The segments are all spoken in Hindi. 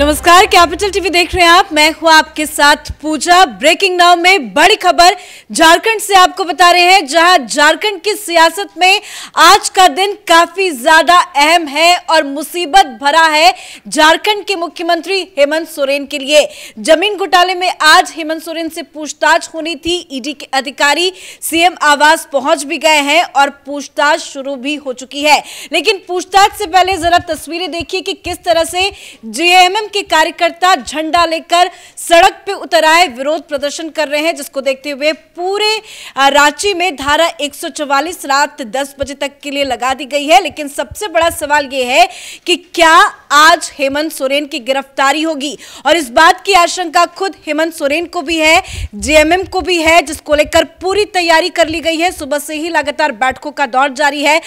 नमस्कार कैपिटल टीवी देख रहे हैं आप मैं हूं आपके साथ पूजा ब्रेकिंग नाउ में बड़ी खबर झारखंड से आपको बता रहे हैं जहां झारखंड की सियासत में आज का दिन काफी ज्यादा अहम है और मुसीबत भरा है झारखंड के मुख्यमंत्री हेमंत सोरेन के लिए जमीन घोटाले में आज हेमंत सोरेन से पूछताछ होनी थी ईडी e के अधिकारी सीएम आवास पहुंच भी गए हैं और पूछताछ शुरू भी हो चुकी है लेकिन पूछताछ से पहले जरा तस्वीरें देखिए कि किस तरह से जेएमएम के कार्यकर्ता झंडा लेकर सड़क पे उतर आए विरोध प्रदर्शन कर रहे हैं जिसको देखते हुए पूरे रांची में धारा 144 रात 10 बजे तक के लिए लगा दी गई है लेकिन सबसे बड़ा सवाल यह है कि क्या आज हेमंत सोरेन की गिरफ्तारी होगी और इस बात की आशंका खुद हेमंत सोरेन को भी है जेएमएम को भी है जिसको लेकर पूरी तैयारी कर ली गई है सुबह से ही लगातार बैठकों का दौर जारी है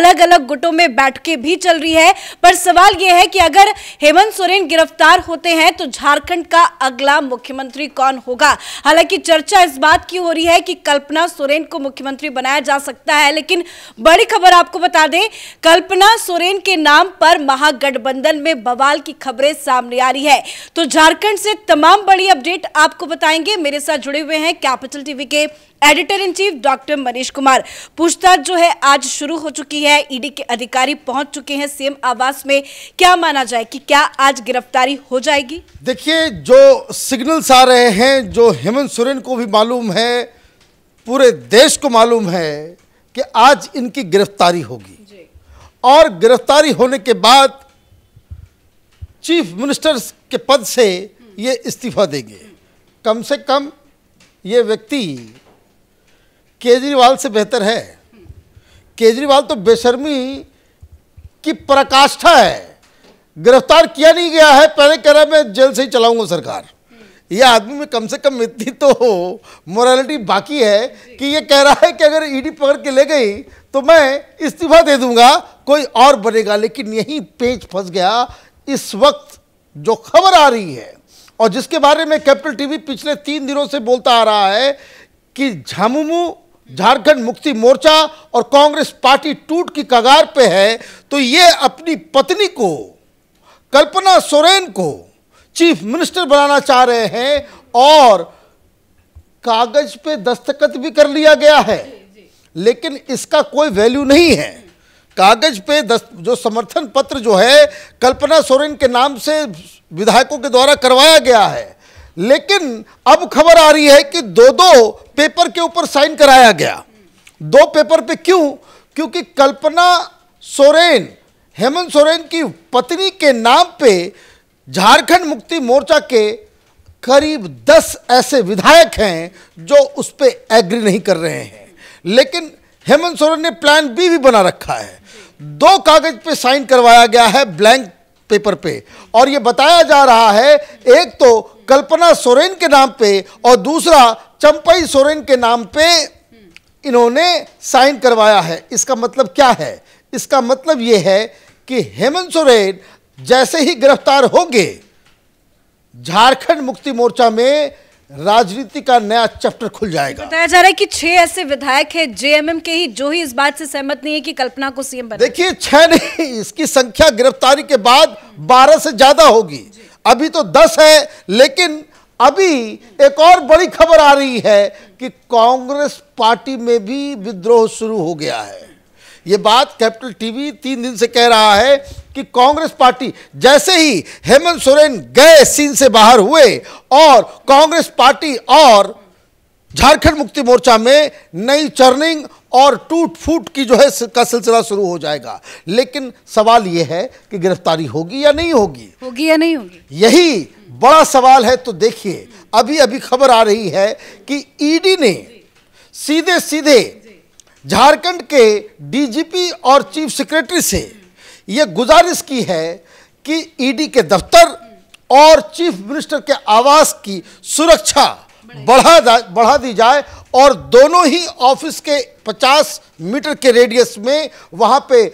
अलग अलग गुटों में बैठकें भी चल रही है पर सवाल यह है कि अगर हेमंत सोरेन गिरफ्तार गिरफ्तार होते हैं तो झारखंड का अगला मुख्यमंत्री कौन होगा हालांकि चर्चा इस बात की हो रही है कि कल्पना सोरेन को मुख्यमंत्री बनाया जा सकता है लेकिन बड़ी खबर आपको बता दें कल्पना सोरेन के नाम पर महागठबंधन में बवाल की खबरें सामने आ रही है तो झारखंड से तमाम बड़ी अपडेट आपको बताएंगे मेरे साथ जुड़े हुए हैं कैपिटल टीवी के editor in chief doctor Manish Kumar पूछताछ जो है आज शुरू हो चुकी है ईडी के अधिकारी पहुंच चुके हैं सीएम आवास में क्या माना जाए कि क्या आज गिरफ्तार गिरफ्तारी हो जाएगी देखिए जो सिग्नल्स आ रहे हैं जो हेमंत सोरेन को भी मालूम है पूरे देश को मालूम है कि आज इनकी गिरफ्तारी होगी और गिरफ्तारी होने के बाद चीफ मिनिस्टर के पद से ये इस्तीफा देंगे कम से कम ये व्यक्ति केजरीवाल से बेहतर है केजरीवाल तो बेशर्मी की पराकाष्ठा है गिरफ्तार किया नहीं गया है पहले कह रहा है मैं जेल से ही चलाऊंगा सरकार ये आदमी में कम से कम इतनी तो मोरालिटी बाकी है कि ये कह रहा है कि अगर ईडी e पकड़ के ले गई तो मैं इस्तीफा दे दूंगा कोई और बनेगा लेकिन यही पेज फंस गया इस वक्त जो खबर आ रही है और जिसके बारे में कैपिटल टीवी पिछले तीन दिनों से बोलता आ रहा है कि झामुमू झारखंड मुक्ति मोर्चा और कांग्रेस पार्टी टूट की कगार पे है तो ये अपनी पत्नी को कल्पना सोरेन को चीफ मिनिस्टर बनाना चाह रहे हैं और कागज पे दस्तखत भी कर लिया गया है लेकिन इसका कोई वैल्यू नहीं है कागज पे दस, जो समर्थन पत्र जो है कल्पना सोरेन के नाम से विधायकों के द्वारा करवाया गया है लेकिन अब खबर आ रही है कि दो दो पेपर के ऊपर साइन कराया गया दो पेपर पे क्यों क्योंकि कल्पना सोरेन हेमंत सोरेन की पत्नी के नाम पे झारखंड मुक्ति मोर्चा के करीब दस ऐसे विधायक हैं जो उस पर एग्री नहीं कर रहे हैं लेकिन हेमंत सोरेन ने प्लान बी भी बना रखा है दो कागज पे साइन करवाया गया है ब्लैंक पेपर पे और ये बताया जा रहा है एक तो कल्पना सोरेन के नाम पे और दूसरा चंपई सोरेन के नाम पे इन्होंने साइन करवाया है इसका मतलब क्या है इसका मतलब ये है कि हेमंत सोरेन जैसे ही गिरफ्तार होंगे झारखंड मुक्ति मोर्चा में राजनीति का नया चैप्टर खुल जाएगा बताया जा रहा है कि छह ऐसे विधायक हैं जेएमएम के ही जो ही इस बात से सहमत नहीं है कि कल्पना को सीएम देखिए छह नहीं इसकी संख्या गिरफ्तारी के बाद बारह से ज्यादा होगी अभी तो दस है लेकिन अभी एक और बड़ी खबर आ रही है कि कांग्रेस पार्टी में भी विद्रोह शुरू हो गया है ये बात कैपिटल टीवी तीन दिन से कह रहा है कि कांग्रेस पार्टी जैसे ही हेमंत सोरेन गए सीन से बाहर हुए और कांग्रेस पार्टी और झारखंड मुक्ति मोर्चा में नई चर्निंग और टूट फूट की जो है का सिलसिला शुरू हो जाएगा लेकिन सवाल यह है कि गिरफ्तारी होगी या नहीं होगी होगी या नहीं होगी यही बड़ा सवाल है तो देखिए अभी अभी खबर आ रही है कि ईडी ने सीधे सीधे झारखंड के डीजीपी और चीफ सेक्रेटरी से ये गुजारिश की है कि ईडी के दफ्तर और चीफ मिनिस्टर के आवास की सुरक्षा बढ़ा बढ़ा दी जाए और दोनों ही ऑफिस के 50 मीटर के रेडियस में वहाँ पे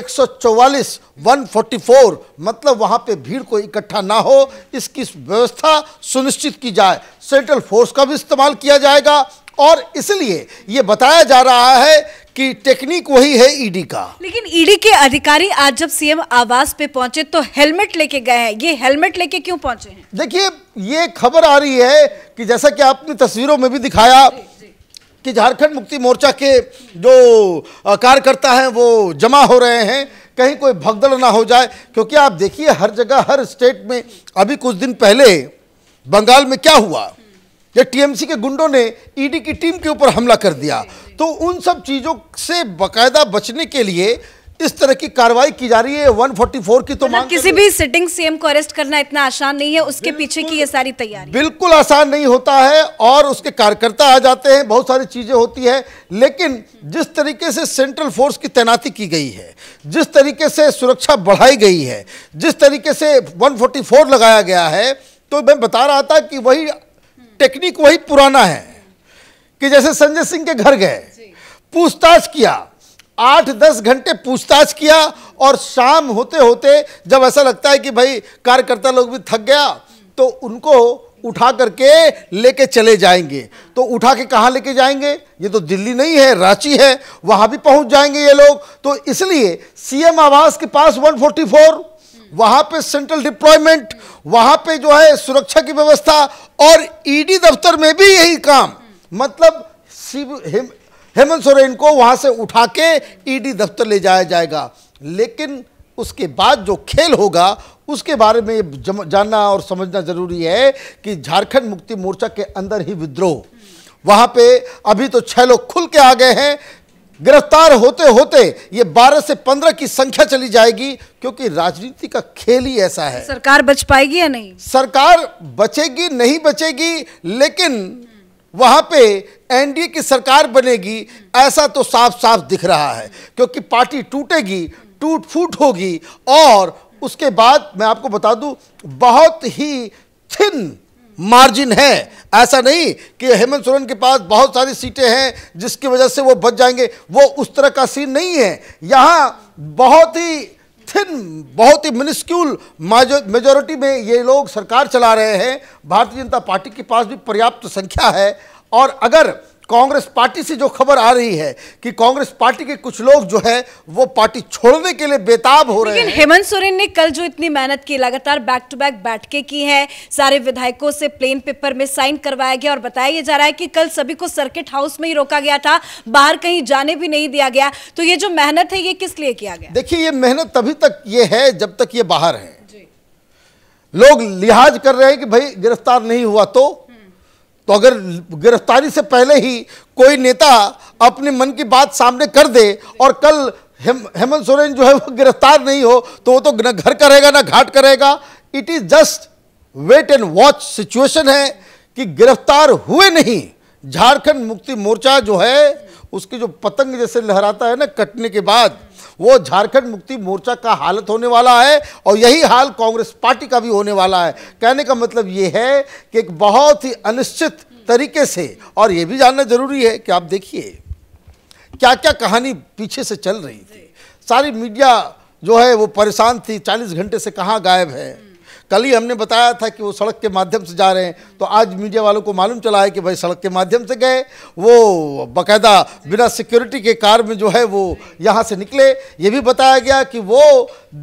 144 144 मतलब वहाँ पे भीड़ को इकट्ठा ना हो इसकी व्यवस्था सुनिश्चित की जाए सेंट्रल फोर्स का भी इस्तेमाल किया जाएगा और इसलिए ये बताया जा रहा है कि टेक्निक वही है ईडी का लेकिन ईडी के अधिकारी आज जब सीएम आवास पे पहुंचे तो हेलमेट लेके गए हैं ये हेलमेट लेके क्यों पहुंचे हैं देखिए ये खबर आ रही है कि जैसा कि आपने तस्वीरों में भी दिखाया कि झारखंड मुक्ति मोर्चा के जो कार्यकर्ता हैं वो जमा हो रहे हैं कहीं कोई भगदड़ ना हो जाए क्योंकि आप देखिए हर जगह हर स्टेट में अभी कुछ दिन पहले बंगाल में क्या हुआ या टीएमसी के गुंडों ने ईडी की टीम के ऊपर हमला कर दिया तो उन सब चीज़ों से बकायदा बचने के लिए इस तरह की कार्रवाई की जा रही है 144 की तो मतलब मांग किसी भी सिटिंग सीएम को अरेस्ट करना इतना आसान नहीं है उसके पीछे की ये सारी तैयारी बिल्कुल आसान नहीं होता है और उसके कार्यकर्ता आ जाते हैं बहुत सारी चीजें होती है लेकिन जिस तरीके से सेंट्रल फोर्स की तैनाती की गई है जिस तरीके से सुरक्षा बढ़ाई गई है जिस तरीके से वन लगाया गया है तो मैं बता रहा था कि वही टेक्निक वही पुराना है कि जैसे संजय सिंह के घर गए पूछताछ किया आठ दस घंटे पूछताछ किया और शाम होते होते जब ऐसा लगता है कि भाई कार्यकर्ता लोग भी थक गया तो उनको उठा करके लेके चले जाएंगे तो उठा के कहाँ लेके जाएंगे ये तो दिल्ली नहीं है रांची है वहाँ भी पहुँच जाएंगे ये लोग तो इसलिए सीएम आवास के पास 144 वहां पे सेंट्रल डिप्लॉयमेंट वहां पे जो है सुरक्षा की व्यवस्था और ईडी दफ्तर में भी यही काम मतलब हेमंत सोरेन को वहां से उठा के ईडी दफ्तर ले जाया जाएगा लेकिन उसके बाद जो खेल होगा उसके बारे में जानना और समझना ज़रूरी है कि झारखंड मुक्ति मोर्चा के अंदर ही विद्रोह वहां पे अभी तो छह लोग खुल के आ गए हैं गिरफ्तार होते होते ये 12 से 15 की संख्या चली जाएगी क्योंकि राजनीति का खेल ही ऐसा है सरकार बच पाएगी या नहीं सरकार बचेगी नहीं बचेगी लेकिन वहाँ पे एनडीए की सरकार बनेगी ऐसा तो साफ साफ दिख रहा है क्योंकि पार्टी टूटेगी टूट फूट होगी और उसके बाद मैं आपको बता दूं बहुत ही थिन मार्जिन है ऐसा नहीं कि हेमंत सोरेन के पास बहुत सारी सीटें हैं जिसकी वजह से वो बच जाएंगे वो उस तरह का सीन नहीं है यहाँ बहुत ही थिन बहुत ही मिनिस्क्यूल मेजोरिटी में ये लोग सरकार चला रहे हैं भारतीय जनता पार्टी के पास भी पर्याप्त संख्या है और अगर कांग्रेस पार्टी से जो खबर आ रही है कि कांग्रेस पार्टी के कुछ लोग जो है वो पार्टी छोड़ने के लिए बेताब हो रहे हैं हेमंत सोरेन ने कल जो इतनी मेहनत की लगातार बैक टू बैक बैठकें की है सारे विधायकों से प्लेन पेपर में साइन करवाया गया और बताया जा रहा है कि कल सभी को सर्किट हाउस में ही रोका गया था बाहर कहीं जाने भी नहीं दिया गया तो ये जो मेहनत है ये किस लिए किया गया देखिए ये मेहनत तभी तक ये है जब तक ये बाहर है लोग लिहाज कर रहे हैं कि भाई गिरफ्तार नहीं हुआ तो तो अगर गिरफ्तारी से पहले ही कोई नेता अपने मन की बात सामने कर दे और कल हेमंत सोरेन जो है वो गिरफ्तार नहीं हो तो वो तो न घर करेगा ना घाट करेगा it is just wait and watch situation है कि गिरफ्तार हुए नहीं झारखंड मुक्ति मोर्चा जो है उसकी जो पतंग जैसे लहराता है ना कटने के बाद वो झारखंड मुक्ति मोर्चा का हालत होने वाला है और यही हाल कांग्रेस पार्टी का भी होने वाला है कहने का मतलब ये है कि एक बहुत ही अनिश्चित तरीके से और ये भी जानना जरूरी है कि आप देखिए क्या क्या कहानी पीछे से चल रही थी सारी मीडिया जो है वो परेशान थी चालीस घंटे से कहाँ गायब है कल ही हमने बताया था कि वो सड़क के माध्यम से जा रहे हैं तो आज मीडिया वालों को मालूम चला है कि भाई सड़क के माध्यम से गए वो बाकायदा बिना सिक्योरिटी के कार में जो है वो यहाँ से निकले ये भी बताया गया कि वो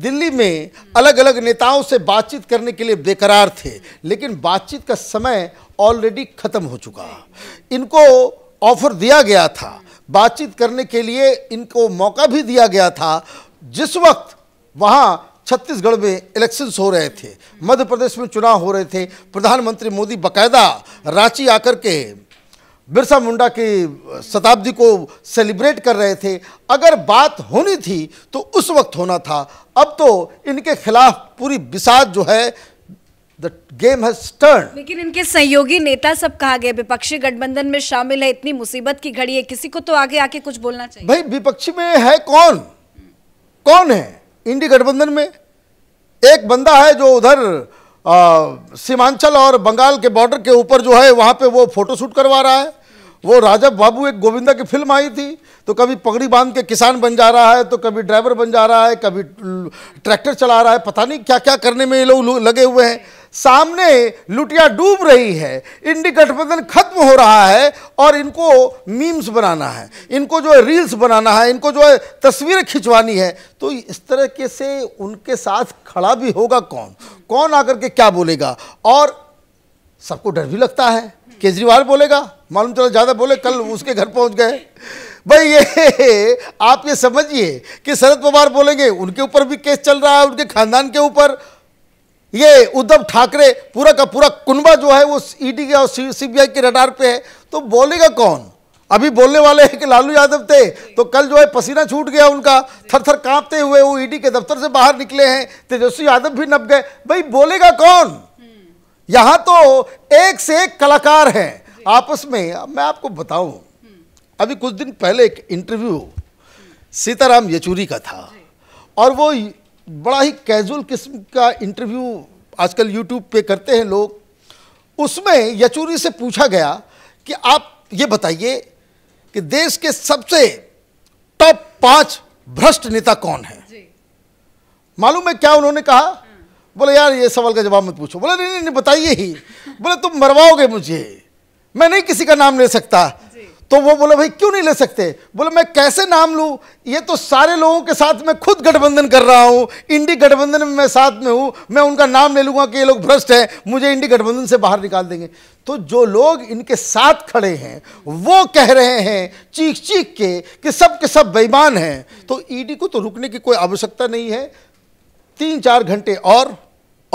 दिल्ली में अलग अलग नेताओं से बातचीत करने के लिए बेकरार थे लेकिन बातचीत का समय ऑलरेडी ख़त्म हो चुका इनको ऑफर दिया गया था बातचीत करने के लिए इनको मौका भी दिया गया था जिस वक्त वहाँ छत्तीसगढ़ में इलेक्शंस हो रहे थे मध्य प्रदेश में चुनाव हो रहे थे प्रधानमंत्री मोदी बकायदा रांची आकर के बिरसा मुंडा की शताब्दी को सेलिब्रेट कर रहे थे अगर बात होनी थी तो उस वक्त होना था अब तो इनके खिलाफ पूरी विसाद जो है द गेम टर्न लेकिन इनके सहयोगी नेता सब कहा गया विपक्षी गठबंधन में शामिल है इतनी मुसीबत की घड़ी है किसी को तो आगे आके कुछ बोलना चाहिए भाई विपक्षी में है कौन कौन है इंडी गठबंधन में एक बंदा है जो उधर सीमांचल और बंगाल के बॉर्डर के ऊपर जो है वहाँ पे वो फोटोशूट करवा रहा है वो राजा बाबू एक गोविंदा की फिल्म आई थी तो कभी पगड़ी बांध के किसान बन जा रहा है तो कभी ड्राइवर बन जा रहा है कभी ट्रैक्टर चला रहा है पता नहीं क्या क्या करने में ये लोग लगे हुए हैं सामने लुटिया डूब रही है इंडी गठबंधन खत्म हो रहा है और इनको मीम्स बनाना है इनको जो है रील्स बनाना है इनको जो है तस्वीरें खिंचवानी है तो इस तरह के से उनके साथ खड़ा भी होगा कौन कौन आकर के क्या बोलेगा और सबको डर भी लगता है केजरीवाल बोलेगा मालूम चला ज़्यादा बोले कल उसके घर पहुंच गए भाई ये आप ये समझिए कि शरद पवार बोलेंगे उनके ऊपर भी केस चल रहा है उनके खानदान के ऊपर ये उद्धव ठाकरे पूरा का पूरा कुनबा जो है वो ईडी e और सीबीआई के रडार पे है तो बोलेगा कौन अभी बोलने वाले हैं कि लालू यादव थे तो कल जो है पसीना छूट गया उनका थर थर कांपते हुए वो ईडी e के दफ्तर से बाहर निकले हैं तेजस्वी यादव भी नप गए भाई बोलेगा कौन यहाँ तो एक से एक कलाकार हैं आपस में मैं आपको बताऊं अभी कुछ दिन पहले एक इंटरव्यू सीताराम येचूरी का था और वो बड़ा ही कैजुअल किस्म का इंटरव्यू आजकल यूट्यूब पे करते हैं लोग उसमें यचूरी से पूछा गया कि आप ये बताइए कि देश के सबसे टॉप पांच भ्रष्ट नेता कौन है मालूम है क्या उन्होंने कहा हाँ। बोले यार ये सवाल का जवाब मत पूछो बोले नहीं नहीं, नहीं बताइए ही बोले तुम मरवाओगे मुझे मैं नहीं किसी का नाम ले सकता तो वो बोला भाई क्यों नहीं ले सकते बोला मैं कैसे नाम लूँ ये तो सारे लोगों के साथ मैं खुद गठबंधन कर रहा हूँ इंडी गठबंधन में मैं साथ में हूँ मैं उनका नाम ले लूंगा कि ये लोग भ्रष्ट हैं मुझे इंडी गठबंधन से बाहर निकाल देंगे तो जो लोग इनके साथ खड़े हैं वो कह रहे हैं चीख चीख के कि सब के सब बेईमान हैं तो ईडी को तो रुकने की कोई आवश्यकता नहीं है तीन चार घंटे और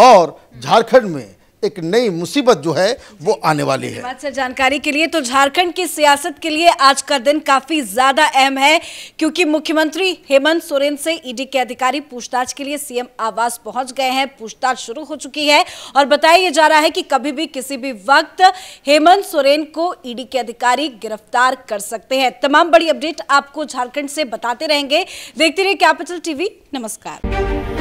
और झारखंड में एक नई मुसीबत जो है वो आने वाली है सर जानकारी के लिए तो झारखंड की सियासत के लिए आज का दिन काफी ज्यादा अहम है क्योंकि मुख्यमंत्री हेमंत सोरेन से ईडी के अधिकारी पूछताछ के लिए सीएम आवास पहुंच गए हैं पूछताछ शुरू हो चुकी है और बताया जा रहा है कि कभी भी किसी भी वक्त हेमंत सोरेन को ईडी के अधिकारी गिरफ्तार कर सकते हैं तमाम बड़ी अपडेट आपको झारखंड से बताते रहेंगे देखते रहिए कैपिटल टीवी नमस्कार